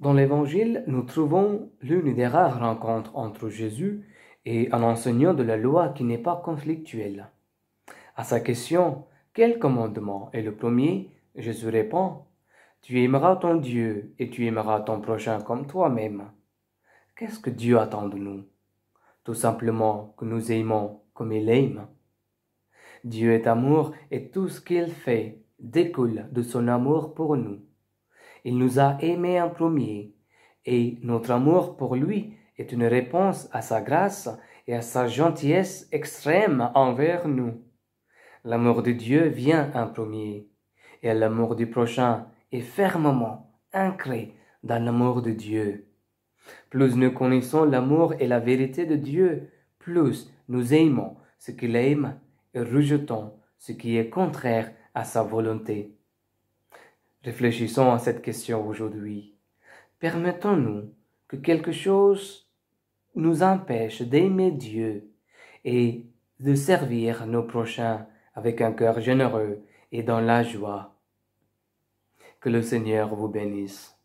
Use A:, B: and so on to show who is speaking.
A: Dans l'Évangile, nous trouvons l'une des rares rencontres entre Jésus et un enseignant de la loi qui n'est pas conflictuel. À sa question Quel commandement est le premier Jésus répond Tu aimeras ton Dieu et tu aimeras ton prochain comme toi-même. Qu'est-ce que Dieu attend de nous Tout simplement que nous aimons comme il aime. Dieu est amour et tout ce qu'il fait découle de son amour pour nous. Il nous a aimés en premier, et notre amour pour lui est une réponse à sa grâce et à sa gentillesse extrême envers nous. L'amour de Dieu vient en premier, et l'amour du prochain est fermement ancré dans l'amour de Dieu. Plus nous connaissons l'amour et la vérité de Dieu, plus nous aimons ce qu'il aime et rejetons ce qui est contraire à sa volonté. Réfléchissons à cette question aujourd'hui. Permettons-nous que quelque chose nous empêche d'aimer Dieu et de servir nos prochains avec un cœur généreux et dans la joie. Que le Seigneur vous bénisse.